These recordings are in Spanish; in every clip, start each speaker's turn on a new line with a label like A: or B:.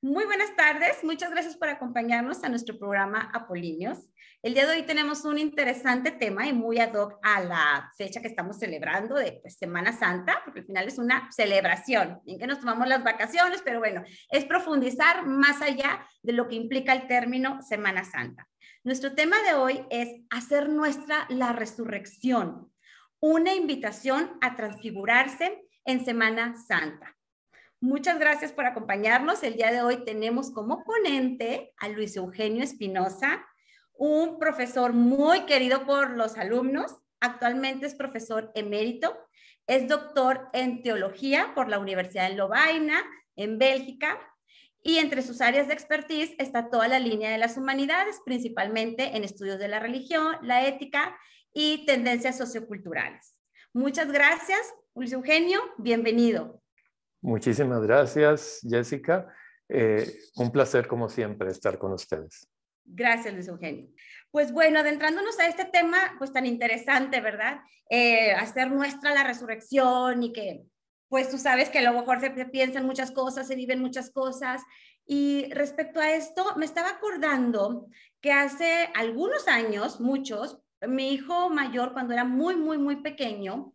A: Muy buenas tardes, muchas gracias por acompañarnos a nuestro programa Apolinios. El día de hoy tenemos un interesante tema y muy ad hoc a la fecha que estamos celebrando de pues, Semana Santa, porque al final es una celebración en que nos tomamos las vacaciones, pero bueno, es profundizar más allá de lo que implica el término Semana Santa. Nuestro tema de hoy es hacer nuestra la resurrección, una invitación a transfigurarse en Semana Santa. Muchas gracias por acompañarnos. El día de hoy tenemos como ponente a Luis Eugenio Espinosa, un profesor muy querido por los alumnos. Actualmente es profesor emérito, es doctor en teología por la Universidad de Lovaina, en Bélgica, y entre sus áreas de expertise está toda la línea de las humanidades, principalmente en estudios de la religión, la ética y tendencias socioculturales. Muchas gracias, Luis Eugenio, bienvenido.
B: Muchísimas gracias, Jessica. Eh, un placer, como siempre, estar con ustedes.
A: Gracias, Luis Eugenio. Pues bueno, adentrándonos a este tema, pues tan interesante, ¿verdad? Eh, hacer nuestra la resurrección y que, pues tú sabes que a lo mejor se piensan muchas cosas, se viven muchas cosas. Y respecto a esto, me estaba acordando que hace algunos años, muchos, mi hijo mayor, cuando era muy, muy, muy pequeño,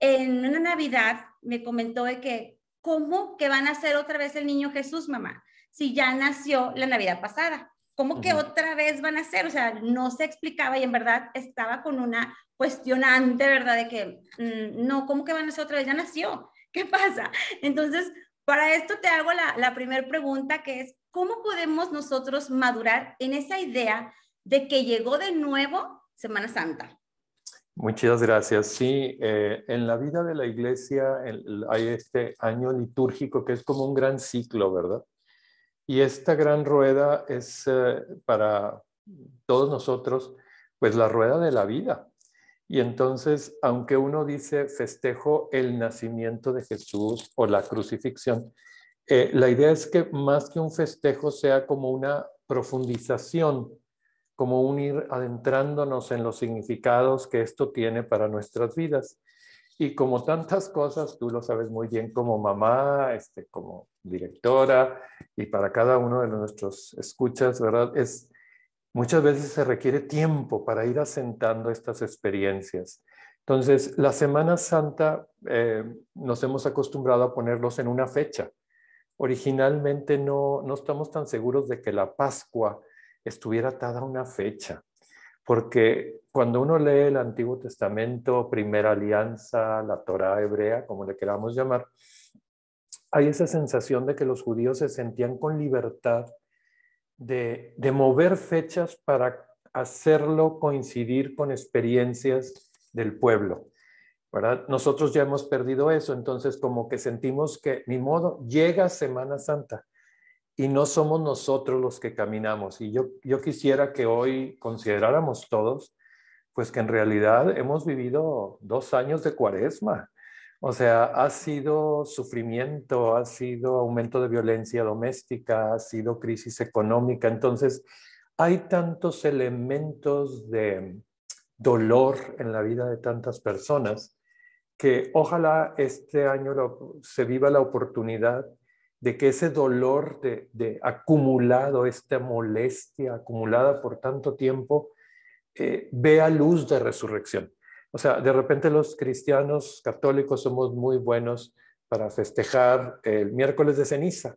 A: en una Navidad me comentó de que ¿cómo que van a ser otra vez el niño Jesús, mamá? Si ya nació la Navidad pasada. ¿Cómo que otra vez van a hacer? O sea, no se explicaba y en verdad estaba con una cuestionante, ¿verdad? De que, mm, no, ¿cómo que van a ser otra vez? Ya nació. ¿Qué pasa? Entonces, para esto te hago la, la primera pregunta que es, ¿cómo podemos nosotros madurar en esa idea de que llegó de nuevo Semana Santa?
B: Muchas gracias. Sí, eh, en la vida de la iglesia hay este año litúrgico que es como un gran ciclo, ¿verdad? Y esta gran rueda es eh, para todos nosotros, pues la rueda de la vida. Y entonces, aunque uno dice festejo el nacimiento de Jesús o la crucifixión, eh, la idea es que más que un festejo sea como una profundización como un ir adentrándonos en los significados que esto tiene para nuestras vidas. Y como tantas cosas, tú lo sabes muy bien como mamá, este, como directora, y para cada uno de nuestros escuchas, ¿verdad? Es, muchas veces se requiere tiempo para ir asentando estas experiencias. Entonces, la Semana Santa eh, nos hemos acostumbrado a ponerlos en una fecha. Originalmente no, no estamos tan seguros de que la Pascua estuviera atada a una fecha. Porque cuando uno lee el Antiguo Testamento, Primera Alianza, la Torá hebrea, como le queramos llamar, hay esa sensación de que los judíos se sentían con libertad de, mover fechas para hacerlo coincidir con experiencias del pueblo. ¿verdad? Nosotros ya hemos perdido eso, entonces como que sentimos que ni modo, llega Semana Santa y no somos nosotros los que caminamos. Y yo, yo quisiera que hoy consideráramos todos, pues que en realidad hemos vivido dos años de cuaresma. O sea, ha sido sufrimiento, ha sido aumento de violencia doméstica, ha sido crisis económica. Entonces, hay tantos elementos de dolor en la vida de tantas personas que ojalá este año se viva la oportunidad de que ese dolor de, acumulado, esta molestia acumulada por tanto tiempo, eh, vea luz de resurrección. O sea, de repente los cristianos católicos somos muy buenos para festejar el miércoles de ceniza.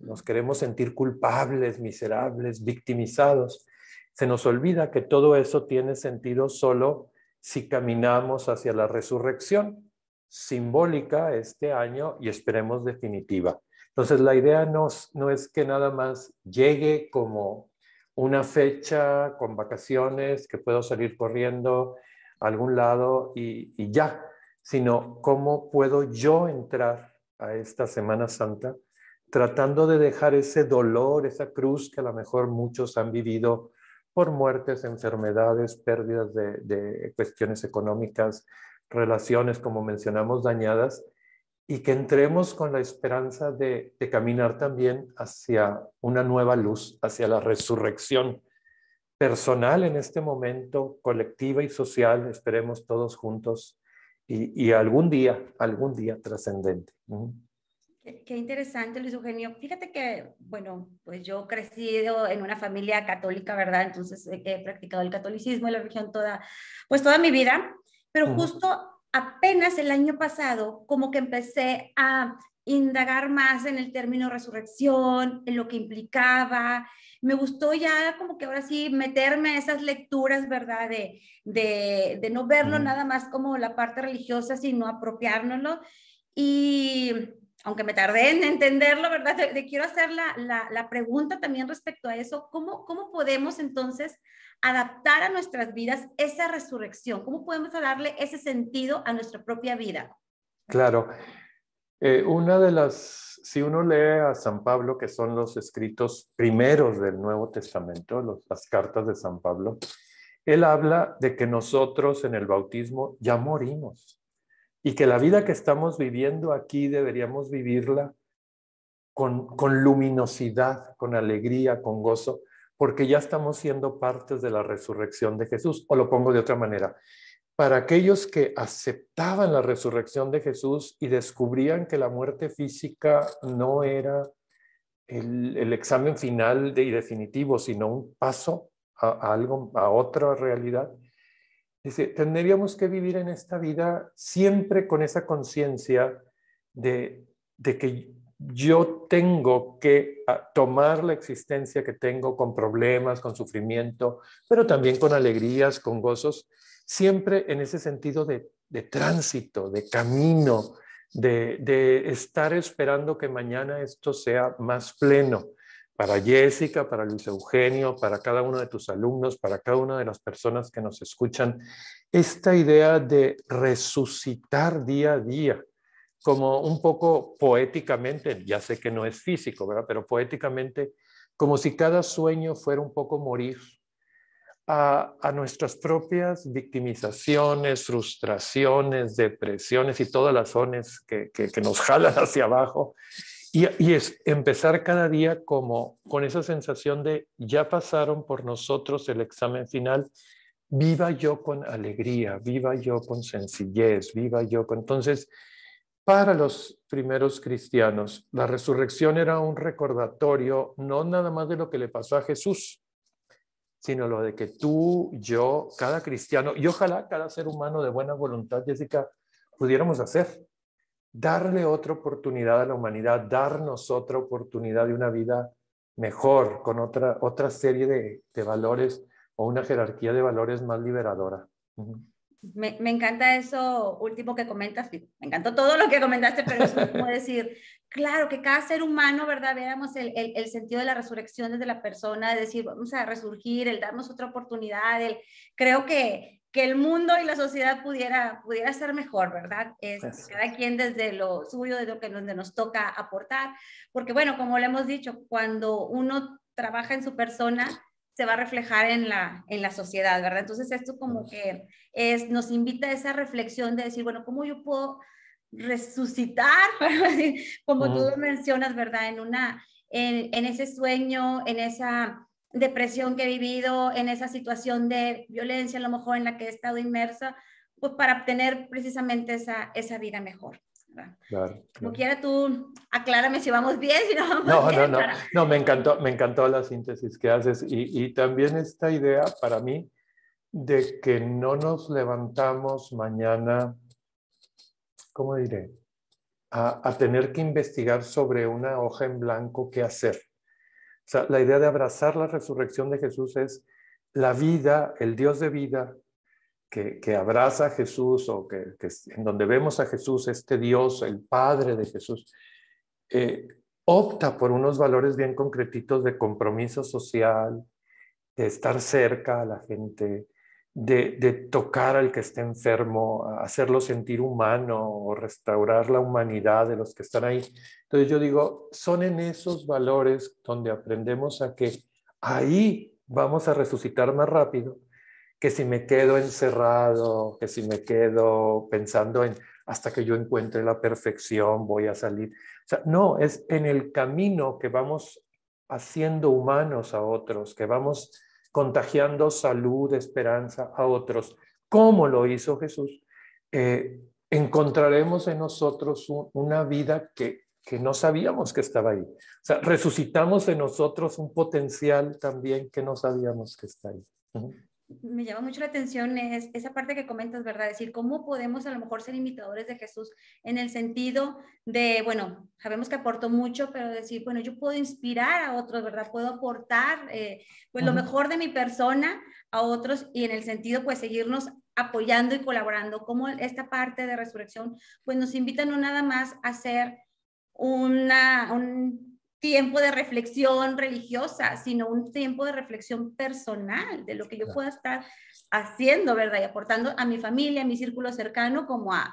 B: Nos queremos sentir culpables, miserables, victimizados. Se nos olvida que todo eso tiene sentido solo si caminamos hacia la resurrección simbólica este año y esperemos definitiva. Entonces, la idea no, es que nada más llegue como una fecha con vacaciones, que puedo salir corriendo a algún lado y, ya, sino cómo puedo yo entrar a esta Semana Santa tratando de dejar ese dolor, esa cruz que a lo mejor muchos han vivido por muertes, enfermedades, pérdidas de cuestiones económicas, relaciones, como mencionamos, dañadas y que entremos con la esperanza de, caminar también hacia una nueva luz, hacia la resurrección personal en este momento, colectiva y social, esperemos todos juntos y, algún día, algún día trascendente.
A: Qué, interesante, Luis Eugenio. Fíjate que, bueno, pues yo crecido en una familia católica, ¿verdad? Entonces he practicado el catolicismo y la religión toda, pues toda mi vida. Pero justo apenas el año pasado, como que empecé a indagar más en el término resurrección, en lo que implicaba. Me gustó ya como que ahora sí meterme a esas lecturas, ¿verdad? De, de, no verlo nada más como la parte religiosa, sino apropiárnoslo. Y aunque me tardé en entenderlo, ¿verdad? quiero hacer la, pregunta también respecto a eso. ¿Cómo, ¿Cómo podemos entonces adaptar a nuestras vidas esa resurrección? ¿Cómo podemos darle ese sentido a nuestra propia vida?
B: Claro. Eh, una de las, si uno lee a San Pablo, que son los escritos primeros del Nuevo Testamento, las cartas de San Pablo, él habla de que nosotros en el bautismo ya morimos y que la vida que estamos viviendo aquí deberíamos vivirla con, luminosidad, con alegría, con gozo, porque ya estamos siendo partes de la resurrección de Jesús. O lo pongo de otra manera, para aquellos que aceptaban la resurrección de Jesús y descubrían que la muerte física no era el, examen final y definitivo, sino un paso a, algo, a otra realidad, Dice, tendríamos que vivir en esta vida siempre con esa conciencia de, que yo tengo que ah, tomar la existencia que tengo con problemas, con sufrimiento, pero también con alegrías, con gozos, siempre en ese sentido de, tránsito, de camino, de, estar esperando que mañana esto sea más pleno para Jessica, para Luis Eugenio, para cada uno de tus alumnos, para cada una de las personas que nos escuchan, esta idea de resucitar día a día, como un poco poéticamente, ya sé que no es físico, ¿verdad? Pero poéticamente, como si cada sueño fuera un poco morir a, nuestras propias victimizaciones, frustraciones, depresiones y todas las zonas que, que nos jalan hacia abajo y, es empezar cada día como con esa sensación de ya pasaron por nosotros el examen final, viva yo con alegría, viva yo con sencillez, viva yo con... Entonces, para los primeros cristianos, la resurrección era un recordatorio no nada más de lo que le pasó a Jesús, sino lo de que tú, yo, cada cristiano, y ojalá cada ser humano de buena voluntad, Jessica, pudiéramos hacer darle otra oportunidad a la humanidad, darnos otra oportunidad de una vida mejor, con otra, otra serie de, valores o una jerarquía de valores más liberadora.
A: Me, encanta eso último que comentas, me encantó todo lo que comentaste, pero es como decir, claro, que cada ser humano, ¿verdad? Veamos el, sentido de la resurrección desde la persona, de decir, vamos a resurgir, el darnos otra oportunidad, el, creo que que el mundo y la sociedad pudiera, pudiera ser mejor, ¿verdad? Este, es, cada quien desde lo suyo, desde lo que donde nos toca aportar, porque bueno, como le hemos dicho, cuando uno trabaja en su persona, se va a reflejar en la, en la sociedad, ¿verdad? Entonces esto como que es, nos invita a esa reflexión de decir, bueno, ¿cómo yo puedo resucitar, como tú mencionas, ¿verdad? En, una, en ese sueño, en esa depresión que he vivido, en esa situación de violencia a lo mejor en la que he estado inmersa, pues para obtener precisamente esa, esa vida mejor. Claro, Como quiera tú, aclárame si vamos bien, si no vamos no, No, no,
B: no, me encantó, me encantó la síntesis que haces y, también esta idea para mí de que no nos levantamos mañana, ¿cómo diré? A, a tener que investigar sobre una hoja en blanco qué hacer la idea de abrazar la resurrección de Jesús es la vida, el Dios de vida, que, abraza a Jesús o que, en donde vemos a Jesús, este Dios, el Padre de Jesús, eh, opta por unos valores bien concretitos de compromiso social, de estar cerca a la gente, de, tocar al que esté enfermo, hacerlo sentir humano o restaurar la humanidad de los que están ahí. Entonces yo digo, son en esos valores donde aprendemos a que ahí vamos a resucitar más rápido que si me quedo encerrado, que si me quedo pensando en hasta que yo encuentre la perfección voy a salir. O sea, no, es en el camino que vamos haciendo humanos a otros, que vamos contagiando salud, esperanza a otros, como lo hizo Jesús, eh, encontraremos en nosotros una vida que, no sabíamos que estaba ahí. O sea, resucitamos en nosotros un potencial también que no sabíamos que está ahí
A: me llama mucho la atención es esa parte que comentas, ¿verdad? decir, ¿cómo podemos a lo mejor ser imitadores de Jesús en el sentido de, bueno, sabemos que aportó mucho, pero decir, bueno, yo puedo inspirar a otros, ¿verdad? Puedo aportar, eh, pues, lo mejor de mi persona a otros y en el sentido, pues, seguirnos apoyando y colaborando. Como esta parte de resurrección, pues, nos invita no nada más a ser una, un tiempo de reflexión religiosa, sino un tiempo de reflexión personal, de lo que yo pueda estar haciendo, ¿verdad? Y aportando a mi familia, a mi círculo cercano, como a,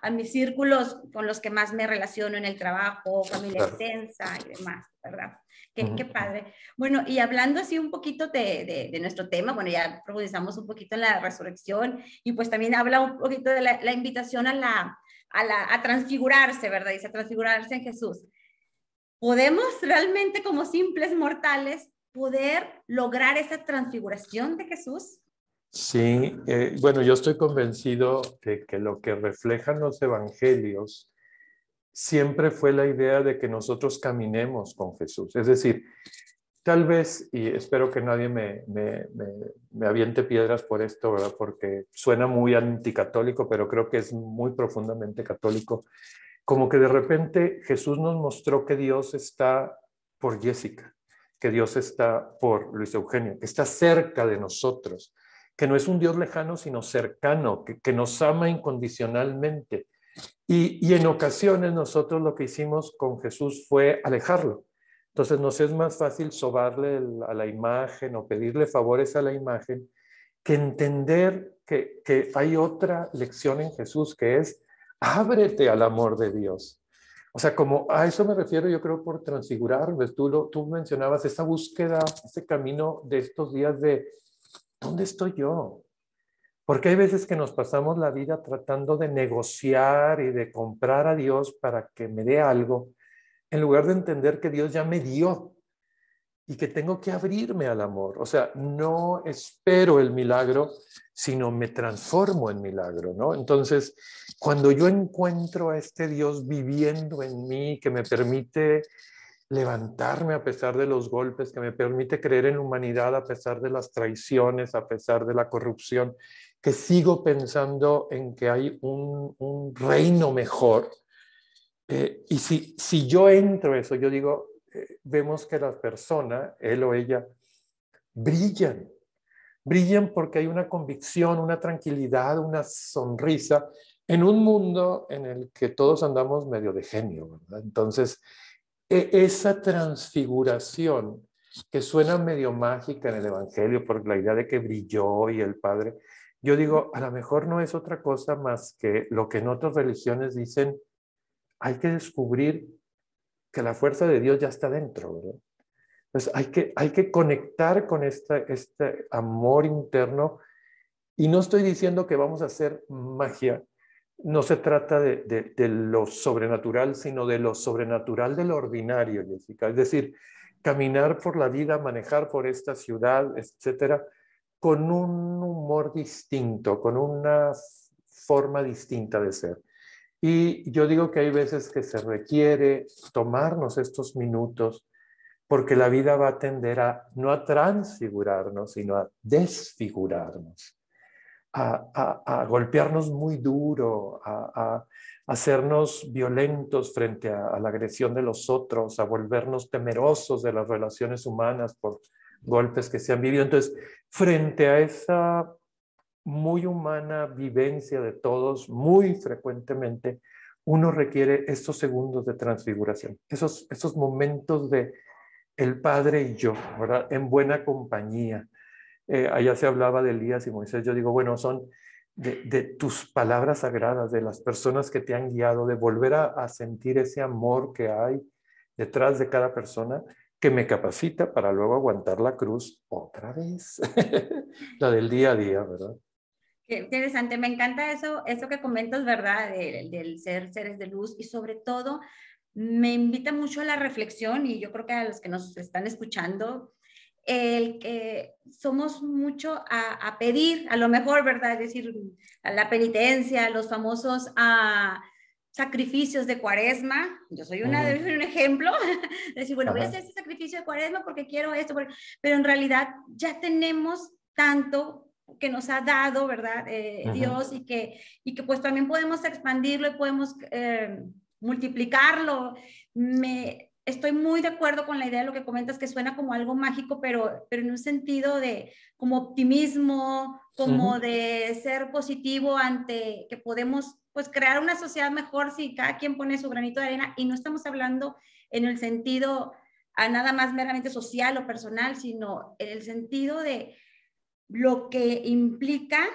A: a, mis círculos con los que más me relaciono en el trabajo, familia extensa y demás, ¿verdad? Qué, padre. Bueno, y hablando así un poquito de, de, nuestro tema, bueno, ya profundizamos un poquito en la resurrección y pues también habla un poquito de la, invitación a la, a, la, a transfigurarse, ¿verdad? y a transfigurarse en Jesús podemos realmente como simples mortales poder lograr esa transfiguración de Jesús?
B: Sí, eh, bueno, yo estoy convencido de que lo que reflejan los evangelios siempre fue la idea de que nosotros caminemos con Jesús. Es decir, tal vez, y espero que nadie me, me, me, me aviente piedras por esto, ¿verdad? porque suena muy anticatólico, pero creo que es muy profundamente católico como que de repente Jesús nos mostró que Dios está por Jessica, que Dios está por Luis Eugenio, que está cerca de nosotros, que no es un Dios lejano, sino cercano, que, nos ama incondicionalmente. Y, en ocasiones nosotros lo que hicimos con Jesús fue alejarlo. Entonces nos es más fácil sobarle a la imagen o pedirle favores a la imagen que entender que hay otra lección en Jesús, que es ábrete al amor de Dios. O sea, como a eso me refiero yo creo por transfigurarme. Tú, lo, tú mencionabas esa búsqueda, ese camino de estos días de, ¿dónde estoy yo? Porque hay veces que nos pasamos la vida tratando de negociar y de comprar a Dios para que me dé algo, en lugar de entender que Dios ya me dio y que tengo que abrirme al amor. O sea, no espero el milagro, sino me transformo en milagro, ¿no? Entonces, cuando yo encuentro a este Dios viviendo en mí, que me permite levantarme a pesar de los golpes, que me permite creer en la humanidad a pesar de las traiciones, a pesar de la corrupción, que sigo pensando en que hay un, reino mejor. Eh, y si, si yo entro eso, yo digo, eh, vemos que la persona, él o ella, brillan. Brillan porque hay una convicción, una tranquilidad, una sonrisa en un mundo en el que todos andamos medio de genio. Entonces, e, esa transfiguración que suena medio mágica en el Evangelio, por la idea de que brilló y el Padre, yo digo, a lo mejor no es otra cosa más que lo que en otras religiones dicen, hay que descubrir que la fuerza de Dios ya está dentro, Entonces hay que, hay que conectar con este amor interno y no estoy diciendo que vamos a hacer magia, no se trata de, lo sobrenatural, sino de lo sobrenatural de lo ordinario, Jessica. Es decir, caminar por la vida, manejar por esta ciudad, etcétera, con un humor distinto, con una forma distinta de ser. Y yo digo que hay veces que se requiere tomarnos estos minutos porque la vida va a tender a no a transfigurarnos, sino a desfigurarnos, a, golpearnos muy duro, a, a hacernos violentos frente a, la agresión de los otros, a volvernos temerosos de las relaciones humanas por golpes que se han vivido. Entonces, frente a esa muy humana vivencia de todos, muy frecuentemente, uno requiere estos segundos de transfiguración, esos, esos momentos de el Padre y yo, ¿verdad? En buena compañía. Eh, allá se hablaba de Elías y Moisés, yo digo, bueno, son de, tus palabras sagradas, de las personas que te han guiado, de volver a sentir ese amor que hay detrás de cada persona que me capacita para luego aguantar la cruz otra vez, la del día a día, ¿verdad?
A: interesante, me encanta eso, eso que comentas, ¿verdad? Del, ser seres de luz y sobre todo me invita mucho a la reflexión y yo creo que a los que nos están escuchando, el que somos mucho a, a, pedir, a lo mejor, ¿verdad? Es decir, a la penitencia, los famosos a, sacrificios de cuaresma. Yo soy una, de un ejemplo. decir, bueno, voy a hacer este sacrificio de cuaresma porque quiero esto, pero en realidad ya tenemos tanto que nos ha dado, ¿verdad? Eh, Dios y que, y que pues también podemos expandirlo y podemos eh, multiplicarlo. Me, estoy muy de acuerdo con la idea de lo que comentas, que suena como algo mágico, pero, pero en un sentido de como optimismo, como de ser positivo ante que podemos pues crear una sociedad mejor si cada quien pone su granito de arena y no estamos hablando en el sentido a nada más meramente social o personal, sino en el sentido de lo que implica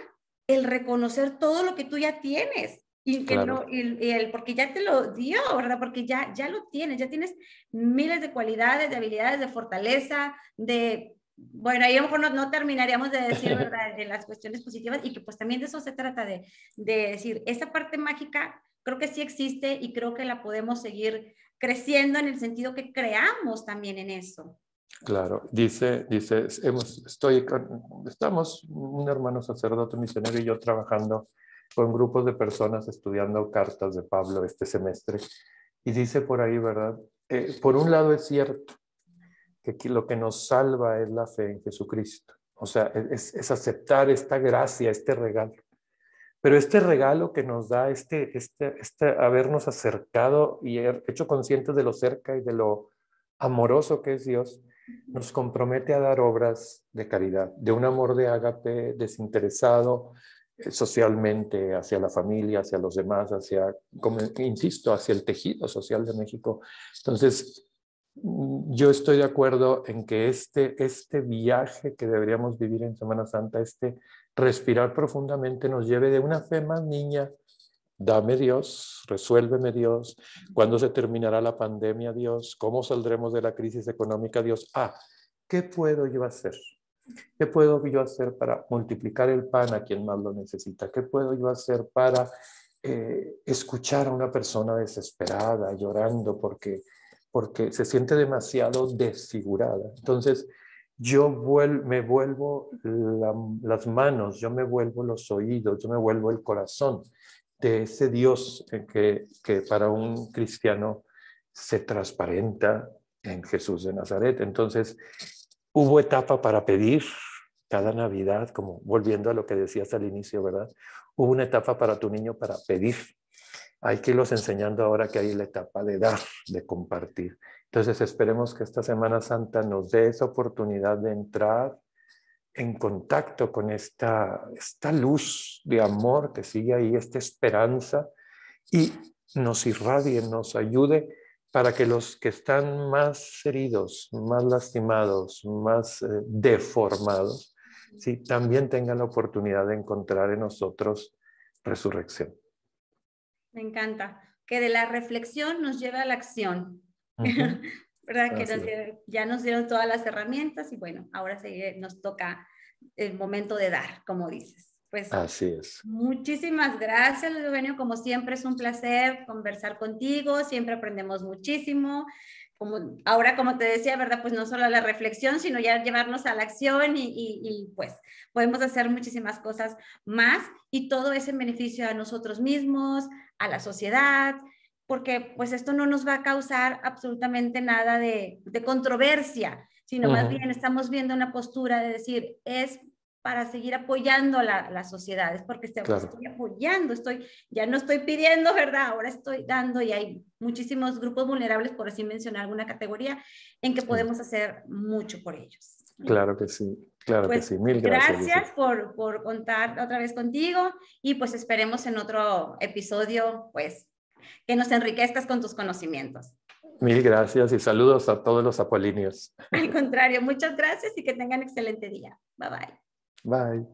A: el reconocer todo lo que tú ya tienes. Y que no, el, porque ya te lo dio, ¿verdad? Porque ya, ya lo tienes, ya tienes miles de cualidades, de habilidades, de fortaleza, de... Bueno, ahí a lo mejor no, terminaríamos de decir, ¿verdad?, de las cuestiones positivas y que pues también de eso se trata, de decir, esa parte mágica creo que sí existe y creo que la podemos seguir creciendo en el sentido que creamos también en eso.
B: Claro, dice, dice, hemos, estoy, estamos, un hermano sacerdote misionero y yo trabajando con grupos de personas estudiando cartas de Pablo este semestre. Y dice por ahí, ¿verdad? Eh, por un lado es cierto que lo que nos salva es la fe en Jesucristo. O sea, e, es, es aceptar esta gracia, este regalo. Pero este regalo que nos da, este, este, este habernos acercado y er, hecho conscientes de lo cerca y de lo amoroso que es Dios, nos compromete a dar obras de caridad, de un amor de ágape desinteresado eh, socialmente hacia la familia, hacia los demás, hacia, como insisto, hacia el tejido social de México. Entonces, mm, yo estoy de acuerdo en que este, este viaje que deberíamos vivir en Semana Santa, este respirar profundamente, nos lleve de una fe más niña Dame Dios, resuélveme Dios, ¿cuándo se terminará la pandemia Dios? ¿Cómo saldremos de la crisis económica Dios? Ah, ¿qué puedo yo hacer? ¿Qué puedo yo hacer para multiplicar el pan a quien más lo necesita? ¿Qué puedo yo hacer para eh, escuchar a una persona desesperada, llorando porque, porque se siente demasiado desfigurada? Entonces, yo me vuelvo las manos, yo me vuelvo los oídos, yo me vuelvo el corazón de ese Dios que, que para un cristiano se transparenta en Jesús de Nazaret. Entonces, hubo etapa para pedir cada Navidad, como volviendo a lo que decías al inicio, ¿verdad? Hubo una etapa para tu niño para pedir. Hay que irlos enseñando ahora que hay la etapa de dar, de compartir. Entonces esperemos que esta Semana Santa nos dé esa oportunidad de entrar en contacto con esta, esta luz de amor que sigue ahí, esta esperanza, y nos irradie, nos ayude para que los que están más heridos, más lastimados, más eh, deformados, ¿sí? también tengan la oportunidad de encontrar en nosotros resurrección.
A: Me encanta, que de la reflexión nos lleve a la acción. ¿verdad? que ya nos dieron todas las herramientas y bueno, ahora sí eh, nos toca el momento de dar, como dices. Pues así es. Muchísimas gracias, Luis Eugenio. Como siempre es un placer conversar contigo, siempre aprendemos muchísimo. Como, ahora, como te decía, ¿verdad? Pues no solo la reflexión, sino ya llevarnos a la acción y, y, pues podemos hacer muchísimas cosas más y todo ese beneficio a nosotros mismos, a la sociedad, porque pues esto no nos va a causar absolutamente nada de, de controversia, sino más bien estamos viendo una postura de decir, es para seguir apoyando a las sociedades, porque estoy, apoyando, estoy, ya no estoy pidiendo, ¿verdad? Ahora estoy dando y hay muchísimos grupos vulnerables, por así mencionar alguna categoría, en que podemos hacer mucho por ellos.
B: Claro que sí, claro que pues, sí. Mil gracias. Gracias
A: por, por contar otra vez contigo y pues esperemos en otro episodio, pues que nos enriquezcas con tus conocimientos.
B: Mil gracias y saludos a todos los apolinios.
A: Al contrario, muchas gracias y que tengan excelente día. Bye bye.
B: Bye.